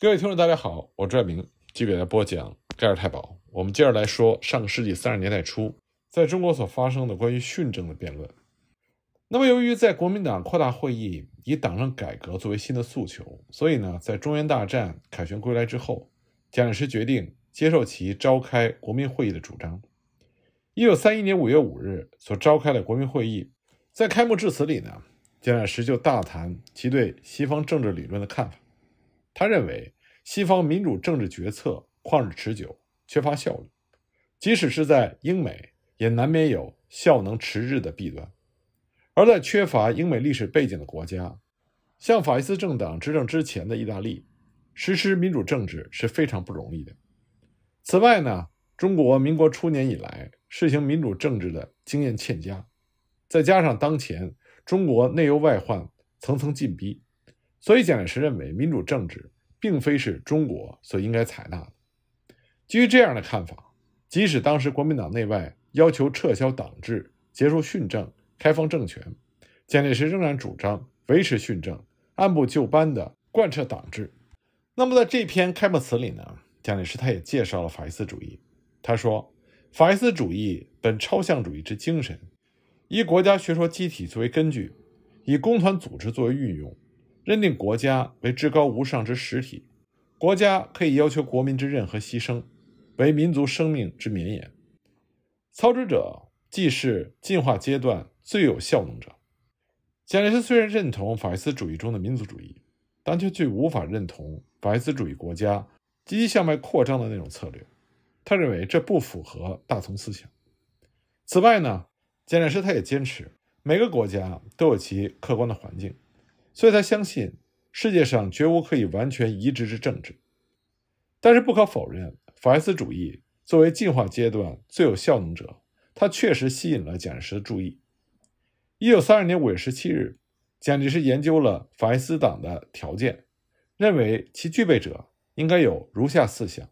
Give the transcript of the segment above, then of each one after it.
各位听众，大家好，我赵明继续给大家播讲盖尔太保。我们接着来说上个世纪三十年代初在中国所发生的关于训政的辩论。那么，由于在国民党扩大会议以党政改革作为新的诉求，所以呢，在中原大战凯旋归来之后，蒋介石决定接受其召开国民会议的主张。一九三一年五月五日所召开的国民会议，在开幕致辞里呢，蒋介石就大谈其对西方政治理论的看法。他认为，西方民主政治决策旷日持久，缺乏效率；即使是在英美，也难免有效能迟滞的弊端。而在缺乏英美历史背景的国家，像法西斯政党执政之前的意大利，实施民主政治是非常不容易的。此外呢，中国民国初年以来实行民主政治的经验欠佳，再加上当前中国内忧外患，层层进逼。所以，蒋介石认为民主政治并非是中国所应该采纳的。基于这样的看法，即使当时国民党内外要求撤销党治、结束训政、开放政权，蒋介石仍然主张维持训政，按部就班地贯彻党治。那么，在这篇开幕词里呢，蒋介石他也介绍了法西斯主义。他说：“法西斯主义本抽象主义之精神，以国家学说机体作为根据，以工团组织作为运用。”认定国家为至高无上之实体，国家可以要求国民之任何牺牲，为民族生命之绵延。操之者既是进化阶段最有效能者。简介石虽然认同法西斯主义中的民族主义，但却最无法认同法西斯主义国家积极向外扩张的那种策略。他认为这不符合大同思想。此外呢，简介石他也坚持每个国家都有其客观的环境。所以，他相信世界上绝无可以完全移植之政治。但是，不可否认，法西斯主义作为进化阶段最有效能者，它确实吸引了蒋介石的注意。一九三二年五月十七日，蒋介石研究了法西斯党的条件，认为其具备者应该有如下四项：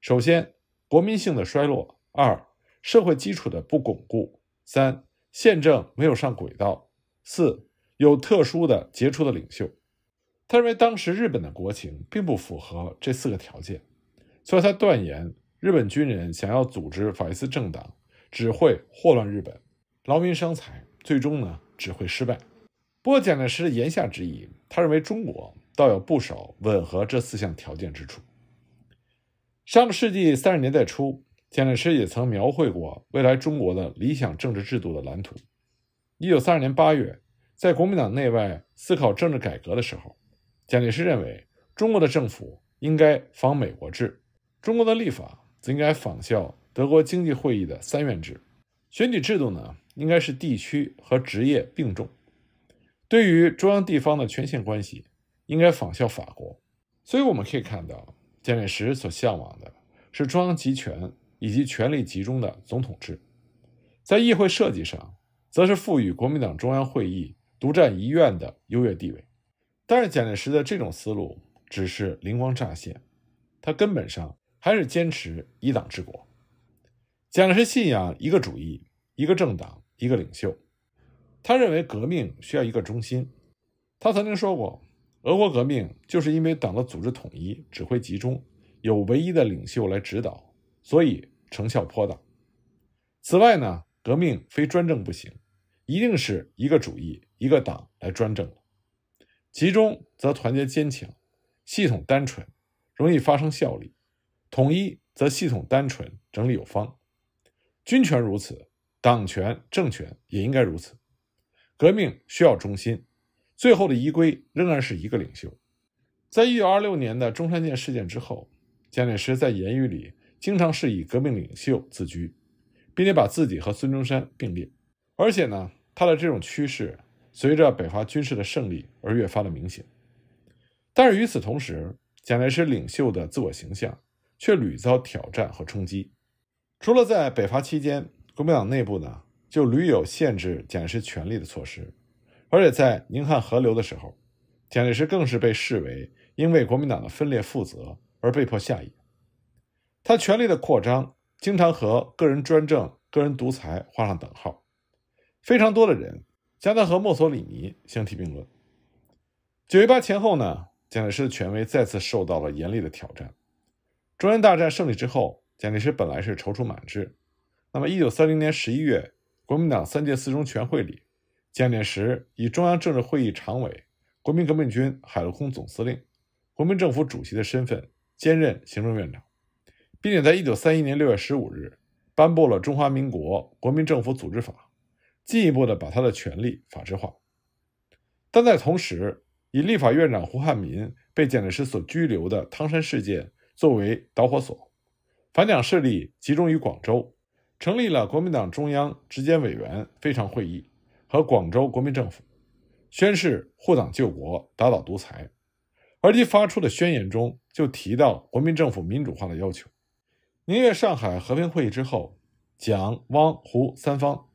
首先，国民性的衰落；二，社会基础的不巩固；三，宪政没有上轨道；四。有特殊的杰出的领袖，他认为当时日本的国情并不符合这四个条件，所以他断言日本军人想要组织法西斯政党，只会祸乱日本，劳民伤财，最终呢只会失败。不过，蒋介石的言下之意，他认为中国倒有不少吻合这四项条件之处。上个世纪三十年代初，蒋介石也曾描绘过未来中国的理想政治制度的蓝图。一九三二年八月。在国民党内外思考政治改革的时候，蒋介石认为中国的政府应该仿美国制，中国的立法则应该仿效德国经济会议的三院制，选举制度呢应该是地区和职业并重，对于中央地方的权限关系，应该仿效法国。所以我们可以看到，蒋介石所向往的是中央集权以及权力集中的总统制，在议会设计上，则是赋予国民党中央会议。独占一院的优越地位，但是蒋介石的这种思路只是灵光乍现，他根本上还是坚持一党治国。蒋介石信仰一个主义、一个政党、一个领袖，他认为革命需要一个中心。他曾经说过，俄国革命就是因为党的组织统一、指挥集中，有唯一的领袖来指导，所以成效颇大。此外呢，革命非专政不行，一定是一个主义。一个党来专政，集中则团结坚强，系统单纯，容易发生效力；统一则系统单纯，整理有方。军权如此，党权、政权也应该如此。革命需要中心，最后的依归仍然是一个领袖。在一九二六年的中山舰事件之后，蒋介石在言语里经常是以革命领袖自居，并且把自己和孙中山并列，而且呢，他的这种趋势。随着北伐军事的胜利而越发的明显，但是与此同时，蒋介石领袖的自我形象却屡遭挑战和冲击。除了在北伐期间，国民党内部呢就屡有限制蒋介石权力的措施，而且在宁汉合流的时候，蒋介石更是被视为因为国民党的分裂负责而被迫下野。他权力的扩张经常和个人专政、个人独裁画上等号，非常多的人。加他和墨索里尼相提并论。九一八前后呢，蒋介石的权威再次受到了严厉的挑战。中原大战胜利之后，蒋介石本来是踌躇满志。那么，一九三零年十一月，国民党三届四中全会里，蒋介石以中央政治会议常委、国民革命军海陆空总司令、国民政府主席的身份兼任行政院长，并且在一九三一年六月十五日颁布了《中华民国国民政府组织法》。进一步的把他的权力法制化，但在同时，以立法院长胡汉民被蒋介石所拘留的汤山事件作为导火索，反蒋势力集中于广州，成立了国民党中央执监委员非常会议和广州国民政府，宣誓护党救国，打倒独裁，而其发出的宣言中就提到国民政府民主化的要求。宁月上海和平会议之后，蒋汪胡三方。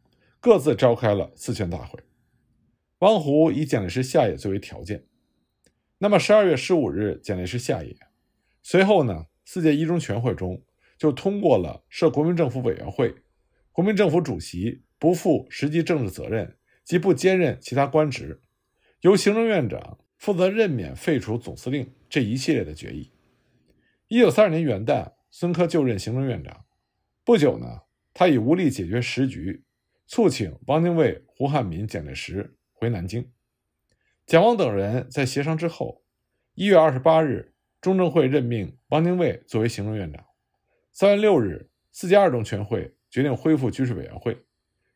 各自召开了四全大会，汪湖以蒋介石下野作为条件。那么十二月十五日，蒋介石下野。随后呢，四届一中全会中就通过了设国民政府委员会，国民政府主席不负实际政治责任及不兼任其他官职，由行政院长负责任免废除总司令这一系列的决议。一九三二年元旦，孙科就任行政院长，不久呢，他已无力解决时局。促请汪精卫、胡汉民蒋介石回南京。蒋汪等人在协商之后，一月二十八日，中正会任命汪精卫作为行政院长。三月六日，四届二中全会决定恢复军事委员会，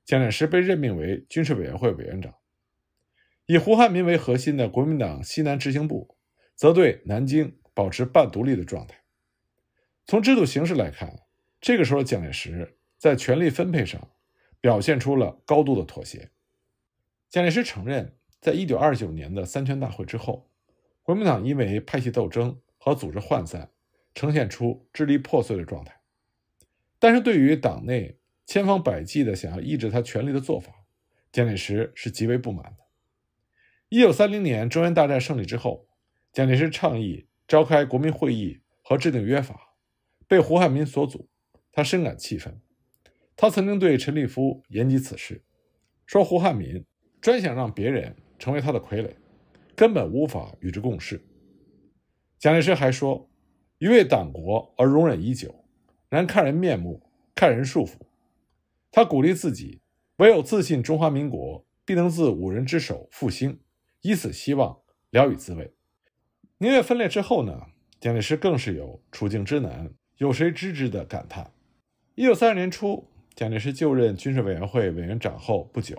蒋介石被任命为军事委员会委员长。以胡汉民为核心的国民党西南执行部，则对南京保持半独立的状态。从制度形式来看，这个时候蒋介石在权力分配上。表现出了高度的妥协。蒋介石承认，在一九二九年的三权大会之后，国民党因为派系斗争和组织涣散，呈现出支离破碎的状态。但是，对于党内千方百计的想要抑制他权力的做法，蒋介石是极为不满的。一九三零年中原大战胜利之后，蒋介石倡议召开国民会议和制定约法，被胡汉民所阻，他深感气愤。他曾经对陈立夫言及此事，说：“胡汉民专想让别人成为他的傀儡，根本无法与之共事。”蒋介石还说：“一味党国而容忍已久，然看人面目，看人束缚。”他鼓励自己：“唯有自信，中华民国必能自五人之手复兴。”以此希望聊以自慰。宁愿分裂之后呢？蒋介石更是有“处境之难，有谁知之”的感叹。一九三二年初。蒋介石就任军事委员会委员长后不久，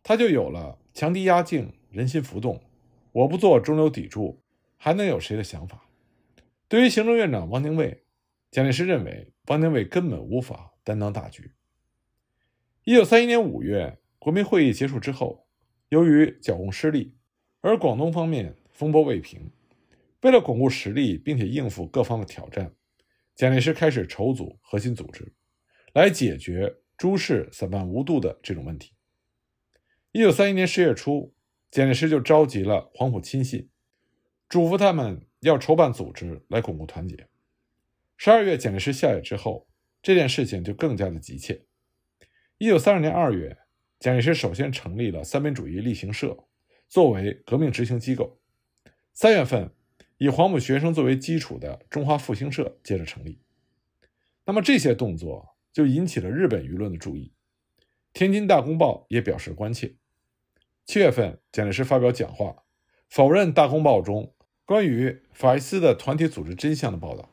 他就有了“强敌压境，人心浮动，我不做中流砥柱，还能有谁”的想法。对于行政院长汪精卫，蒋介石认为汪精卫根本无法担当大局。一九三一年五月，国民会议结束之后，由于剿共失利，而广东方面风波未平，为了巩固实力并且应付各方的挑战，蒋介石开始筹组核心组织。来解决诸事散漫无度的这种问题。一九三一年十月初，蒋介石就召集了黄埔亲信，嘱咐他们要筹办组织来巩固团结。十二月，蒋介石下野之后，这件事情就更加的急切。一九三二年二月，蒋介石首先成立了三民主义例行社，作为革命执行机构。三月份，以黄埔学生作为基础的中华复兴社接着成立。那么这些动作。就引起了日本舆论的注意，天津大公报也表示关切。七月份，蒋介石发表讲话，否认大公报中关于法西斯的团体组织真相的报道，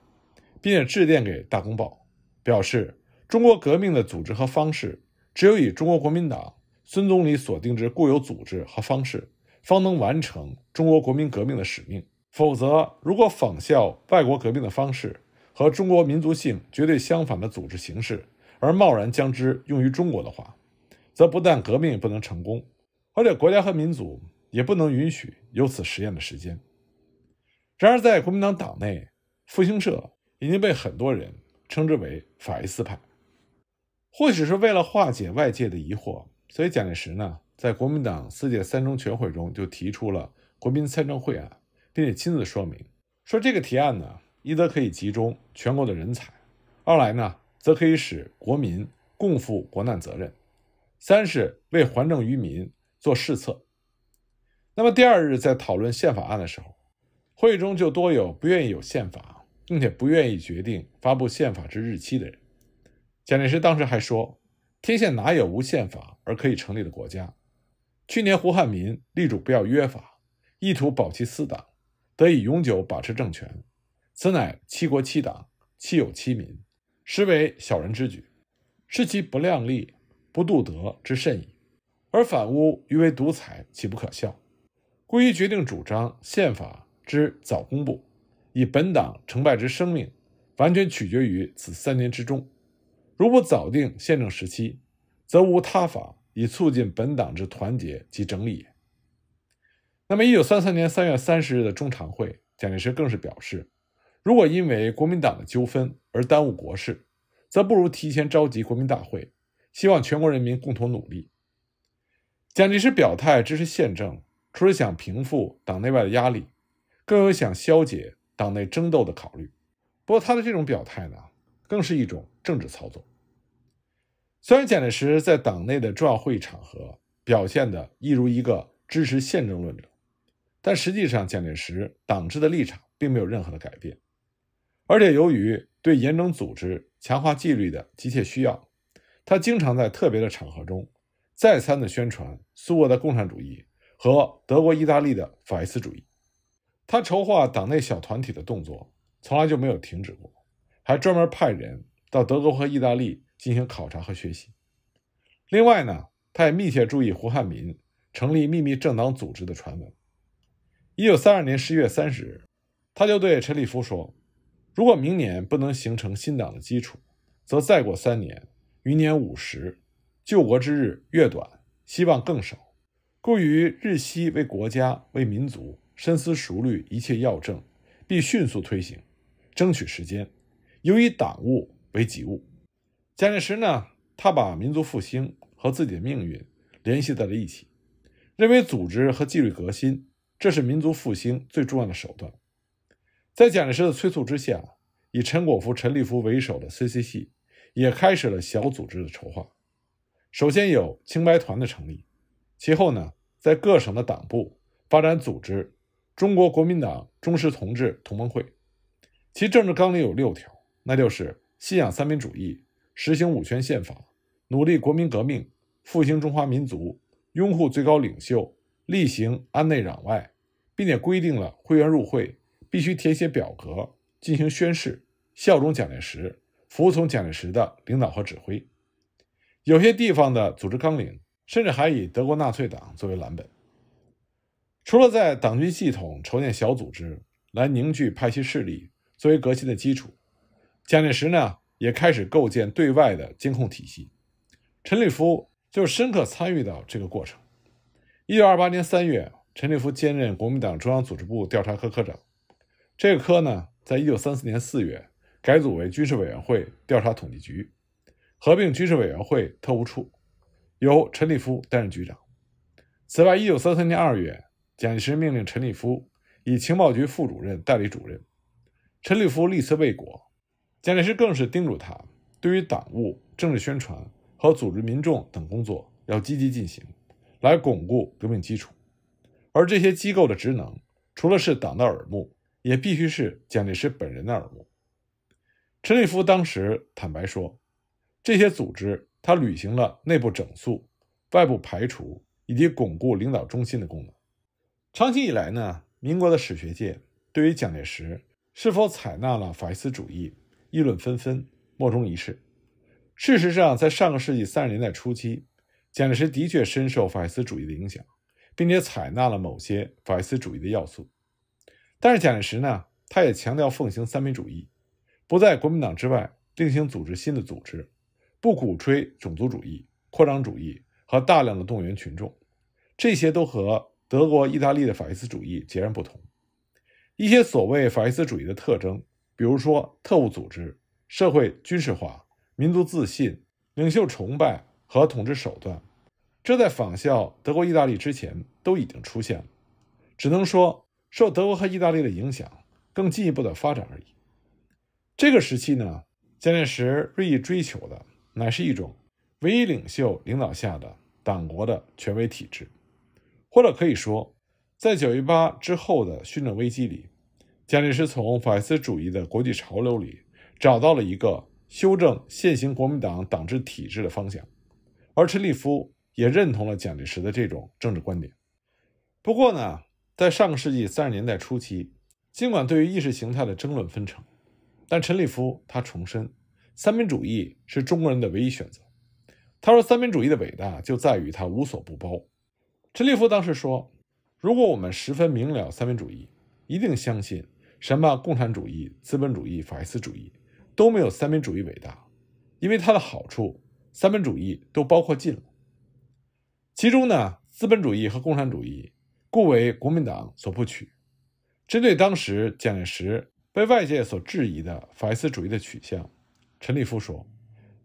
并且致电给大公报，表示中国革命的组织和方式，只有以中国国民党孙总理所定制固有组织和方式，方能完成中国国民革命的使命。否则，如果仿效外国革命的方式，和中国民族性绝对相反的组织形式，而贸然将之用于中国的话，则不但革命不能成功，而且国家和民族也不能允许有此实验的时间。然而，在国民党党内，复兴社已经被很多人称之为法西斯派。或许是为了化解外界的疑惑，所以蒋介石呢，在国民党四届三中全会中就提出了国民参政会案，并且亲自说明说这个提案呢。一则可以集中全国的人才，二来呢，则可以使国民共负国难责任；三是为还政于民做试策。那么第二日，在讨论宪法案的时候，会议中就多有不愿意有宪法，并且不愿意决定发布宪法之日期的人。蒋介石当时还说：“天下哪有无宪法而可以成立的国家？”去年胡汉民力主不要约法，意图保其私党，得以永久把持政权。此乃欺国欺党、欺有欺民，实为小人之举，是其不量力、不度德之甚矣。而反诬余为独裁，岂不可笑？故一决定主张宪法之早公布，以本党成败之生命，完全取决于此三年之中。如不早定宪政时期，则无他法以促进本党之团结及整理。那么，一九三三年三月三十日的中常会，蒋介石更是表示。如果因为国民党的纠纷而耽误国事，则不如提前召集国民大会，希望全国人民共同努力。蒋介石表态支持宪政，除了想平复党内外的压力，更有想消解党内争斗的考虑。不过，他的这种表态呢，更是一种政治操作。虽然蒋介石在党内的重要会议场合表现的一如一个支持宪政论者，但实际上，蒋介石党治的立场并没有任何的改变。而且，由于对严整组织、强化纪律的急切需要，他经常在特别的场合中再三的宣传苏俄的共产主义和德国、意大利的法西斯主义。他筹划党内小团体的动作从来就没有停止过，还专门派人到德国和意大利进行考察和学习。另外呢，他也密切注意胡汉民成立秘密政党组织的传闻。一九三二年十一月三十日，他就对陈立夫说。如果明年不能形成新党的基础，则再过三年，余年五十，救国之日越短，希望更少。故于日夕为国家为民族深思熟虑一切要政，必迅速推行，争取时间。尤以党务为己务。蒋介石呢，他把民族复兴和自己的命运联系在了一起，认为组织和纪律革新，这是民族复兴最重要的手段。在蒋介石的催促之下，以陈果夫、陈立夫为首的 CC c 也开始了小组织的筹划。首先有清白团的成立，其后呢，在各省的党部发展组织中国国民党忠实同志同盟会。其政治纲领有六条，那就是信仰三民主义，实行五权宪法，努力国民革命，复兴中华民族，拥护最高领袖，力行安内攘外，并且规定了会员入会。必须填写表格进行宣誓，效忠蒋介石，服从蒋介石的领导和指挥。有些地方的组织纲领甚至还以德国纳粹党作为蓝本。除了在党军系统筹建小组织来凝聚派系势力作为革新的基础，蒋介石呢也开始构建对外的监控体系。陈立夫就深刻参与到这个过程。一九二八年三月，陈立夫兼任国民党中央组织部调查科科长。这个科呢，在一九三四年四月改组为军事委员会调查统计局，合并军事委员会特务处，由陈立夫担任局长。此外，一九三三年二月，蒋介石命令陈立夫以情报局副主任代理主任。陈立夫力辞未果，蒋介石更是叮嘱他，对于党务、政治宣传和组织民众等工作要积极进行，来巩固革命基础。而这些机构的职能，除了是党的耳目。也必须是蒋介石本人的耳目。陈立夫当时坦白说，这些组织他履行了内部整肃、外部排除以及巩固领导中心的功能。长期以来呢，民国的史学界对于蒋介石是否采纳了法西斯主义议论纷纷，莫衷一是。事实上，在上个世纪三十年代初期，蒋介石的确深受法西斯主义的影响，并且采纳了某些法西斯主义的要素。但是蒋介石呢，他也强调奉行三民主义，不在国民党之外另行组织新的组织，不鼓吹种族主义、扩张主义和大量的动员群众，这些都和德国、意大利的法西斯主义截然不同。一些所谓法西斯主义的特征，比如说特务组织、社会军事化、民族自信、领袖崇拜和统治手段，这在仿效德国、意大利之前都已经出现了，只能说。受德国和意大利的影响，更进一步的发展而已。这个时期呢，蒋介石日益追求的乃是一种唯一领袖领导下的党国的权威体制，或者可以说，在九一八之后的训政危机里，蒋介石从法西斯主义的国际潮流里找到了一个修正现行国民党党治体制的方向，而陈立夫也认同了蒋介石的这种政治观点。不过呢。在上个世纪三十年代初期，尽管对于意识形态的争论纷呈，但陈立夫他重申，三民主义是中国人的唯一选择。他说，三民主义的伟大就在于它无所不包。陈立夫当时说，如果我们十分明了三民主义，一定相信什么共产主义、资本主义、法西斯主义都没有三民主义伟大，因为它的好处，三民主义都包括尽了。其中呢，资本主义和共产主义。故为国民党所不取。针对当时蒋介石被外界所质疑的法西斯主义的取向，陈立夫说：“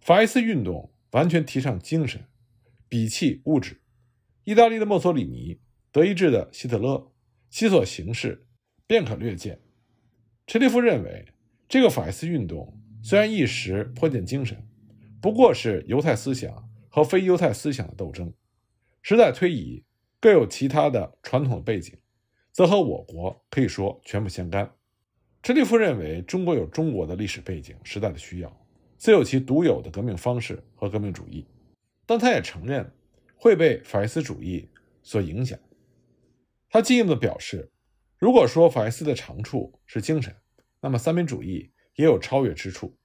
法西斯运动完全提倡精神，鄙弃物质。意大利的墨索里尼，德意志的希特勒，其所行事便可略见。”陈立夫认为，这个法西斯运动虽然一时颇见精神，不过是犹太思想和非犹太思想的斗争。时代推移。各有其他的传统背景，则和我国可以说全不相干。陈立夫认为，中国有中国的历史背景、时代的需要，自有其独有的革命方式和革命主义。但他也承认会被法西斯主义所影响。他进一步表示，如果说法西斯的长处是精神，那么三民主义也有超越之处。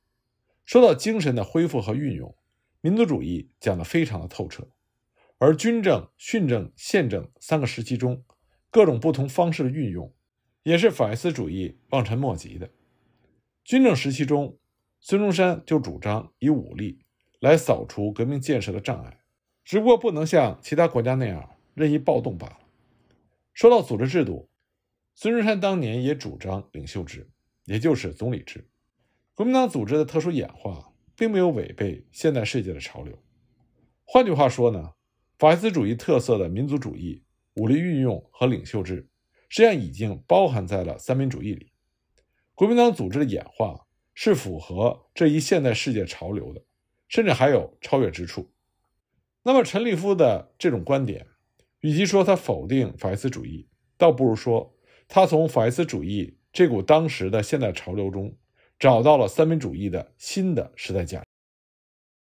说到精神的恢复和运用，民族主义讲得非常的透彻。而军政、训政、宪政三个时期中，各种不同方式的运用，也是法西斯主义望尘莫及的。军政时期中，孙中山就主张以武力来扫除革命建设的障碍，只不过不能像其他国家那样任意暴动罢了。说到组织制度，孙中山当年也主张领袖制，也就是总理制。国民党组织的特殊演化，并没有违背现代世界的潮流。换句话说呢？法西斯主义特色的民族主义、武力运用和领袖制，实际上已经包含在了三民主义里。国民党组织的演化是符合这一现代世界潮流的，甚至还有超越之处。那么，陈立夫的这种观点，与其说他否定法西斯主义，倒不如说他从法西斯主义这股当时的现代潮流中，找到了三民主义的新的时代价值。